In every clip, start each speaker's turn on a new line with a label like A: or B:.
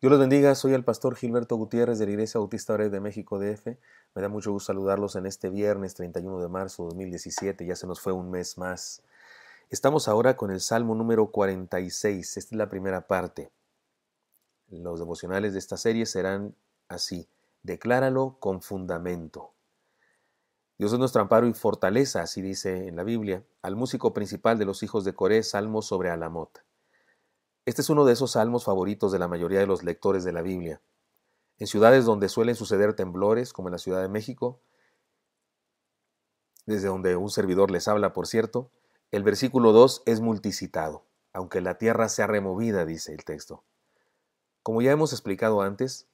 A: Dios los bendiga, soy el pastor Gilberto Gutiérrez de la Iglesia Bautista de México DF. Me da mucho gusto saludarlos en este viernes 31 de marzo de 2017, ya se nos fue un mes más. Estamos ahora con el Salmo número 46, esta es la primera parte. Los devocionales de esta serie serán así, decláralo con fundamento. Dios es nuestro amparo y fortaleza, así dice en la Biblia, al músico principal de los hijos de Coré, Salmo sobre Alamot. Este es uno de esos salmos favoritos de la mayoría de los lectores de la Biblia. En ciudades donde suelen suceder temblores, como en la Ciudad de México, desde donde un servidor les habla, por cierto, el versículo 2 es multicitado, aunque la tierra sea removida, dice el texto. Como ya hemos explicado antes,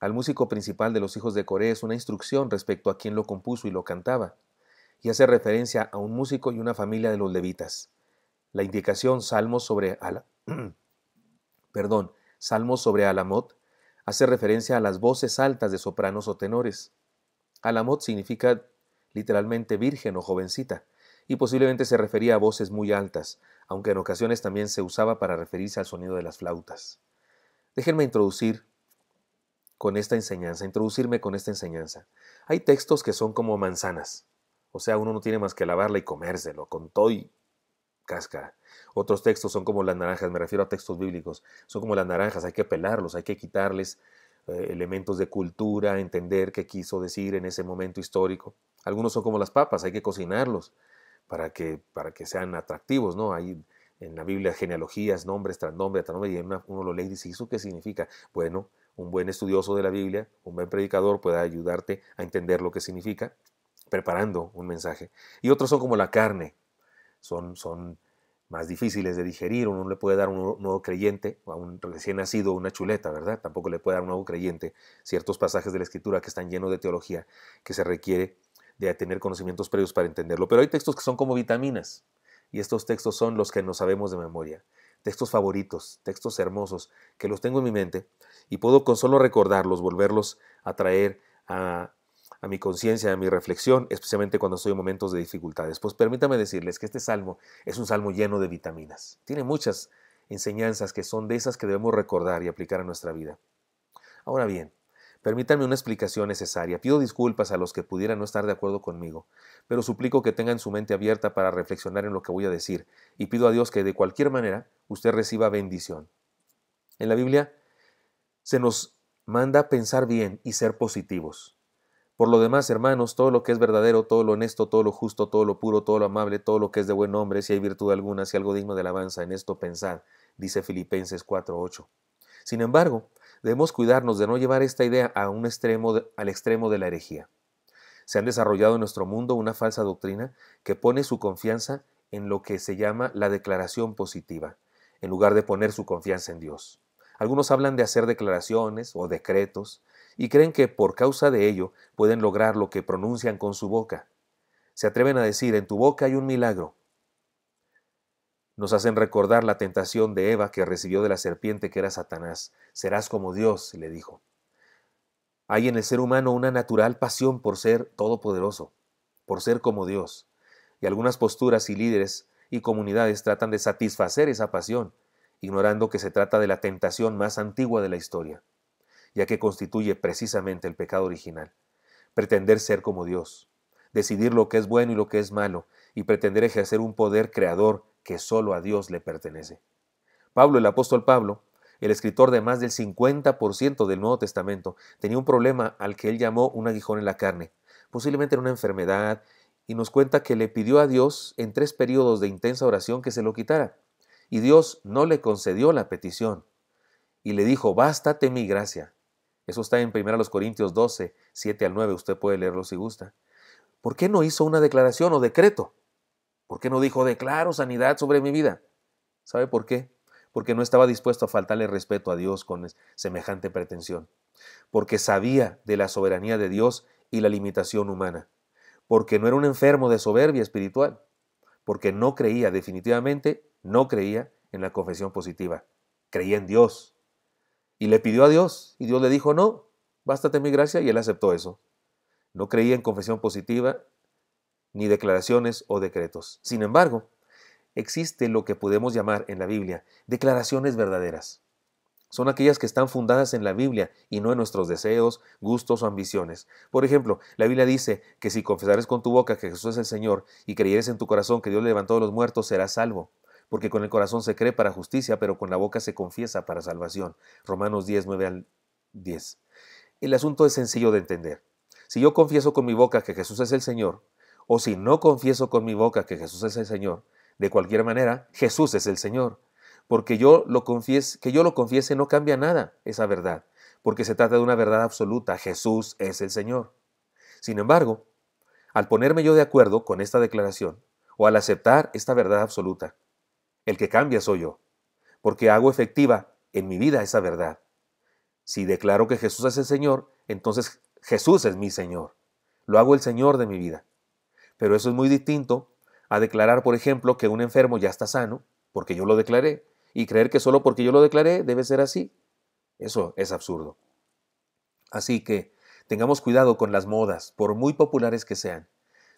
A: al músico principal de los hijos de Coré es una instrucción respecto a quién lo compuso y lo cantaba, y hace referencia a un músico y una familia de los levitas. La indicación Salmos sobre, perdón, Salmo sobre Alamot, hace referencia a las voces altas de sopranos o tenores. Alamot significa literalmente virgen o jovencita, y posiblemente se refería a voces muy altas, aunque en ocasiones también se usaba para referirse al sonido de las flautas. Déjenme introducir con esta enseñanza, introducirme con esta enseñanza. Hay textos que son como manzanas, o sea, uno no tiene más que lavarla y comérselo, con todo y cáscara. Otros textos son como las naranjas, me refiero a textos bíblicos, son como las naranjas, hay que pelarlos, hay que quitarles eh, elementos de cultura, entender qué quiso decir en ese momento histórico. Algunos son como las papas, hay que cocinarlos para que, para que sean atractivos, ¿no? Hay en la Biblia genealogías, nombres tras nombre, tras y uno lo lee y dice, ¿eso qué significa? Bueno, un buen estudioso de la Biblia, un buen predicador puede ayudarte a entender lo que significa preparando un mensaje. Y otros son como la carne, son, son más difíciles de digerir. Uno no le puede dar a un nuevo creyente, a un recién nacido, una chuleta, ¿verdad? Tampoco le puede dar a un nuevo creyente ciertos pasajes de la Escritura que están llenos de teología, que se requiere de tener conocimientos previos para entenderlo. Pero hay textos que son como vitaminas, y estos textos son los que nos sabemos de memoria. Textos favoritos, textos hermosos, que los tengo en mi mente, y puedo con solo recordarlos, volverlos a traer a a mi conciencia, a mi reflexión, especialmente cuando estoy en momentos de dificultades. Pues permítame decirles que este salmo es un salmo lleno de vitaminas. Tiene muchas enseñanzas que son de esas que debemos recordar y aplicar a nuestra vida. Ahora bien, permítanme una explicación necesaria. Pido disculpas a los que pudieran no estar de acuerdo conmigo, pero suplico que tengan su mente abierta para reflexionar en lo que voy a decir y pido a Dios que de cualquier manera usted reciba bendición. En la Biblia se nos manda pensar bien y ser positivos. Por lo demás, hermanos, todo lo que es verdadero, todo lo honesto, todo lo justo, todo lo puro, todo lo amable, todo lo que es de buen nombre, si hay virtud alguna, si algo digno de alabanza, en esto pensad, dice Filipenses 4.8. Sin embargo, debemos cuidarnos de no llevar esta idea a un extremo al extremo de la herejía. Se han desarrollado en nuestro mundo una falsa doctrina que pone su confianza en lo que se llama la declaración positiva, en lugar de poner su confianza en Dios. Algunos hablan de hacer declaraciones o decretos, y creen que por causa de ello pueden lograr lo que pronuncian con su boca. Se atreven a decir, en tu boca hay un milagro. Nos hacen recordar la tentación de Eva que recibió de la serpiente que era Satanás. Serás como Dios, le dijo. Hay en el ser humano una natural pasión por ser todopoderoso, por ser como Dios. Y algunas posturas y líderes y comunidades tratan de satisfacer esa pasión, ignorando que se trata de la tentación más antigua de la historia ya que constituye precisamente el pecado original. Pretender ser como Dios, decidir lo que es bueno y lo que es malo, y pretender ejercer un poder creador que solo a Dios le pertenece. Pablo, el apóstol Pablo, el escritor de más del 50% del Nuevo Testamento, tenía un problema al que él llamó un aguijón en la carne, posiblemente una enfermedad, y nos cuenta que le pidió a Dios en tres periodos de intensa oración que se lo quitara. Y Dios no le concedió la petición y le dijo, bástate mi gracia, eso está en 1 Corintios 12, 7 al 9. Usted puede leerlo si gusta. ¿Por qué no hizo una declaración o decreto? ¿Por qué no dijo declaro sanidad sobre mi vida? ¿Sabe por qué? Porque no estaba dispuesto a faltarle respeto a Dios con semejante pretensión. Porque sabía de la soberanía de Dios y la limitación humana. Porque no era un enfermo de soberbia espiritual. Porque no creía, definitivamente, no creía en la confesión positiva. Creía en Dios, y le pidió a Dios y Dios le dijo, no, bástate mi gracia y él aceptó eso. No creía en confesión positiva ni declaraciones o decretos. Sin embargo, existe lo que podemos llamar en la Biblia declaraciones verdaderas. Son aquellas que están fundadas en la Biblia y no en nuestros deseos, gustos o ambiciones. Por ejemplo, la Biblia dice que si confesares con tu boca que Jesús es el Señor y creyeres en tu corazón que Dios levantó a los muertos, serás salvo porque con el corazón se cree para justicia, pero con la boca se confiesa para salvación. Romanos 10, 9 al 10. El asunto es sencillo de entender. Si yo confieso con mi boca que Jesús es el Señor, o si no confieso con mi boca que Jesús es el Señor, de cualquier manera, Jesús es el Señor. Porque yo lo que yo lo confiese no cambia nada esa verdad, porque se trata de una verdad absoluta, Jesús es el Señor. Sin embargo, al ponerme yo de acuerdo con esta declaración, o al aceptar esta verdad absoluta, el que cambia soy yo, porque hago efectiva en mi vida esa verdad. Si declaro que Jesús es el Señor, entonces Jesús es mi Señor. Lo hago el Señor de mi vida. Pero eso es muy distinto a declarar, por ejemplo, que un enfermo ya está sano, porque yo lo declaré, y creer que solo porque yo lo declaré debe ser así. Eso es absurdo. Así que tengamos cuidado con las modas, por muy populares que sean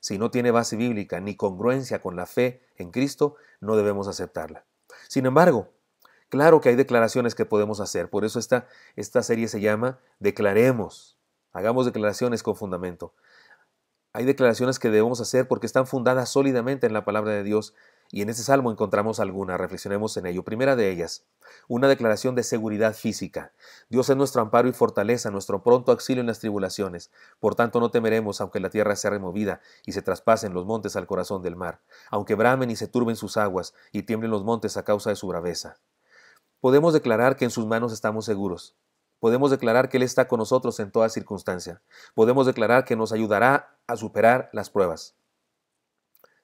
A: si no tiene base bíblica ni congruencia con la fe en Cristo, no debemos aceptarla. Sin embargo, claro que hay declaraciones que podemos hacer, por eso esta, esta serie se llama Declaremos, hagamos declaraciones con fundamento. Hay declaraciones que debemos hacer porque están fundadas sólidamente en la palabra de Dios y en ese salmo encontramos algunas, reflexionemos en ello. Primera de ellas, una declaración de seguridad física. Dios es nuestro amparo y fortaleza, nuestro pronto auxilio en las tribulaciones. Por tanto, no temeremos aunque la tierra sea removida y se traspasen los montes al corazón del mar, aunque bramen y se turben sus aguas y tiemblen los montes a causa de su braveza. Podemos declarar que en sus manos estamos seguros. Podemos declarar que Él está con nosotros en toda circunstancia. Podemos declarar que nos ayudará a superar las pruebas.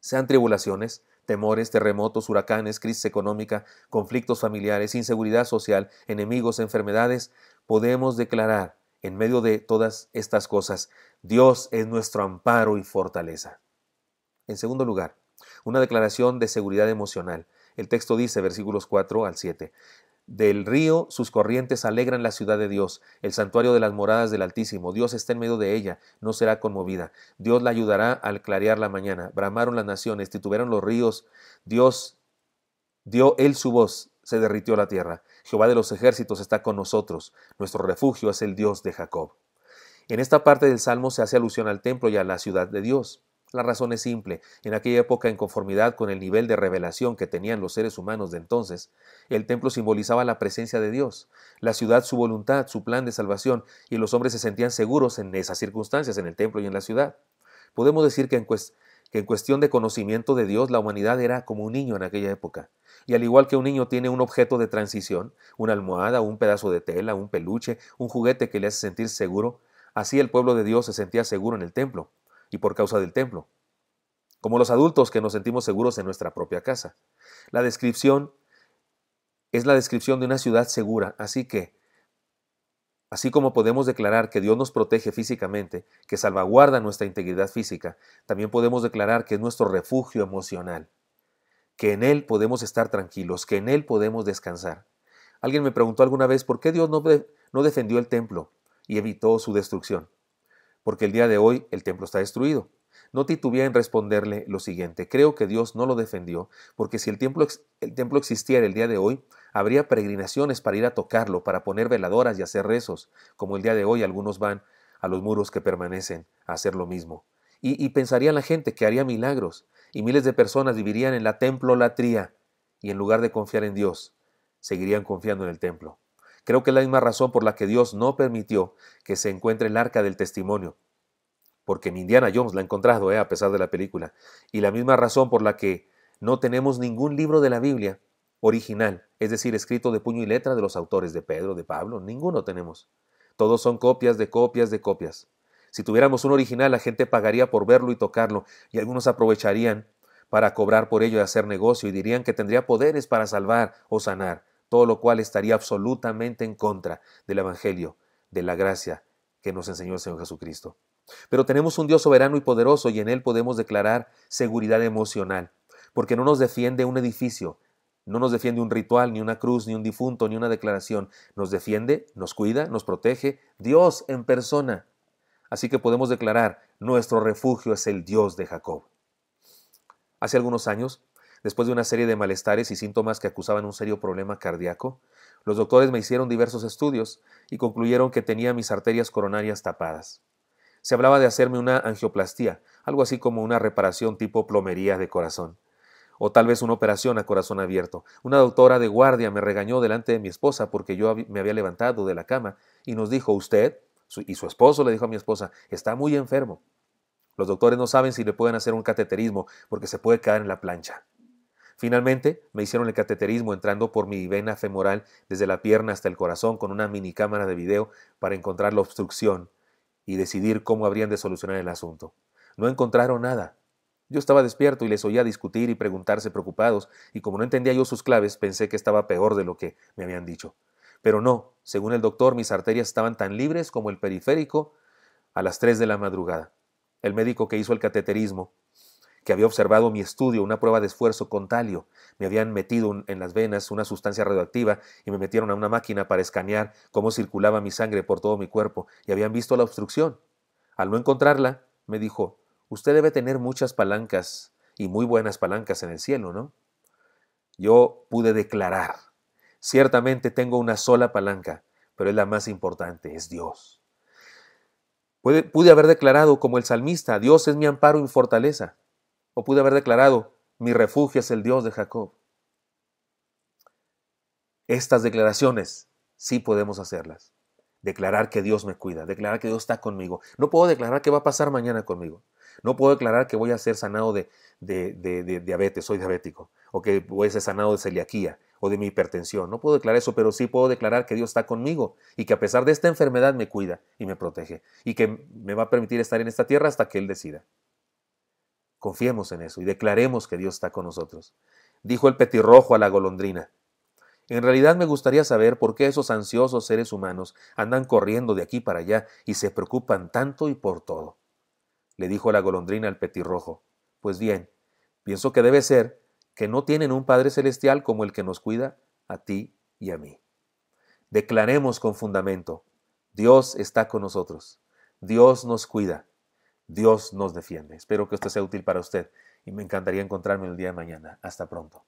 A: Sean tribulaciones, Temores, terremotos, huracanes, crisis económica, conflictos familiares, inseguridad social, enemigos, enfermedades, podemos declarar en medio de todas estas cosas, Dios es nuestro amparo y fortaleza. En segundo lugar, una declaración de seguridad emocional. El texto dice, versículos 4 al 7, del río, sus corrientes alegran la ciudad de Dios, el santuario de las moradas del Altísimo. Dios está en medio de ella, no será conmovida. Dios la ayudará al clarear la mañana. Bramaron las naciones, titubearon los ríos. Dios dio él su voz, se derritió la tierra. Jehová de los ejércitos está con nosotros. Nuestro refugio es el Dios de Jacob. En esta parte del Salmo se hace alusión al templo y a la ciudad de Dios. La razón es simple. En aquella época, en conformidad con el nivel de revelación que tenían los seres humanos de entonces, el templo simbolizaba la presencia de Dios, la ciudad su voluntad, su plan de salvación, y los hombres se sentían seguros en esas circunstancias, en el templo y en la ciudad. Podemos decir que en, que en cuestión de conocimiento de Dios, la humanidad era como un niño en aquella época. Y al igual que un niño tiene un objeto de transición, una almohada, un pedazo de tela, un peluche, un juguete que le hace sentir seguro, así el pueblo de Dios se sentía seguro en el templo y por causa del templo, como los adultos que nos sentimos seguros en nuestra propia casa. La descripción es la descripción de una ciudad segura, así que, así como podemos declarar que Dios nos protege físicamente, que salvaguarda nuestra integridad física, también podemos declarar que es nuestro refugio emocional, que en Él podemos estar tranquilos, que en Él podemos descansar. Alguien me preguntó alguna vez por qué Dios no, no defendió el templo y evitó su destrucción porque el día de hoy el templo está destruido. No titubeé en responderle lo siguiente, creo que Dios no lo defendió, porque si el templo, el templo existiera el día de hoy, habría peregrinaciones para ir a tocarlo, para poner veladoras y hacer rezos, como el día de hoy algunos van a los muros que permanecen a hacer lo mismo. Y, y pensaría la gente que haría milagros, y miles de personas vivirían en la templolatría, y en lugar de confiar en Dios, seguirían confiando en el templo. Creo que es la misma razón por la que Dios no permitió que se encuentre el arca del testimonio, porque mi Indiana Jones la ha encontrado, eh, a pesar de la película, y la misma razón por la que no tenemos ningún libro de la Biblia original, es decir, escrito de puño y letra de los autores de Pedro, de Pablo, ninguno tenemos. Todos son copias de copias de copias. Si tuviéramos un original, la gente pagaría por verlo y tocarlo, y algunos aprovecharían para cobrar por ello y hacer negocio, y dirían que tendría poderes para salvar o sanar todo lo cual estaría absolutamente en contra del Evangelio, de la gracia que nos enseñó el Señor Jesucristo. Pero tenemos un Dios soberano y poderoso y en Él podemos declarar seguridad emocional, porque no nos defiende un edificio, no nos defiende un ritual, ni una cruz, ni un difunto, ni una declaración. Nos defiende, nos cuida, nos protege Dios en persona. Así que podemos declarar, nuestro refugio es el Dios de Jacob. Hace algunos años Después de una serie de malestares y síntomas que acusaban un serio problema cardíaco, los doctores me hicieron diversos estudios y concluyeron que tenía mis arterias coronarias tapadas. Se hablaba de hacerme una angioplastía, algo así como una reparación tipo plomería de corazón. O tal vez una operación a corazón abierto. Una doctora de guardia me regañó delante de mi esposa porque yo me había levantado de la cama y nos dijo, usted y su esposo le dijo a mi esposa, está muy enfermo. Los doctores no saben si le pueden hacer un cateterismo porque se puede caer en la plancha. Finalmente, me hicieron el cateterismo entrando por mi vena femoral desde la pierna hasta el corazón con una cámara de video para encontrar la obstrucción y decidir cómo habrían de solucionar el asunto. No encontraron nada. Yo estaba despierto y les oía discutir y preguntarse preocupados, y como no entendía yo sus claves, pensé que estaba peor de lo que me habían dicho. Pero no, según el doctor, mis arterias estaban tan libres como el periférico a las 3 de la madrugada. El médico que hizo el cateterismo que había observado mi estudio, una prueba de esfuerzo con talio. Me habían metido en las venas una sustancia radioactiva y me metieron a una máquina para escanear cómo circulaba mi sangre por todo mi cuerpo y habían visto la obstrucción. Al no encontrarla, me dijo, usted debe tener muchas palancas y muy buenas palancas en el cielo, ¿no? Yo pude declarar, ciertamente tengo una sola palanca, pero es la más importante, es Dios. pude haber declarado como el salmista, Dios es mi amparo y fortaleza, o pude haber declarado, mi refugio es el Dios de Jacob. Estas declaraciones sí podemos hacerlas. Declarar que Dios me cuida, declarar que Dios está conmigo. No puedo declarar qué va a pasar mañana conmigo. No puedo declarar que voy a ser sanado de, diabetes, soy diabético, o que voy a ser sanado de celiaquía o de mi hipertensión. No puedo declarar eso, pero sí puedo declarar que Dios está conmigo y que a pesar de esta enfermedad me cuida y me protege y que me va a permitir estar en esta tierra hasta que Él decida. Confiemos en eso y declaremos que Dios está con nosotros. Dijo el petirrojo a la golondrina. En realidad me gustaría saber por qué esos ansiosos seres humanos andan corriendo de aquí para allá y se preocupan tanto y por todo. Le dijo la golondrina al petirrojo. Pues bien, pienso que debe ser que no tienen un Padre Celestial como el que nos cuida a ti y a mí. Declaremos con fundamento, Dios está con nosotros, Dios nos cuida, Dios nos defiende. Espero que esto sea útil para usted y me encantaría encontrarme el día de mañana. Hasta pronto.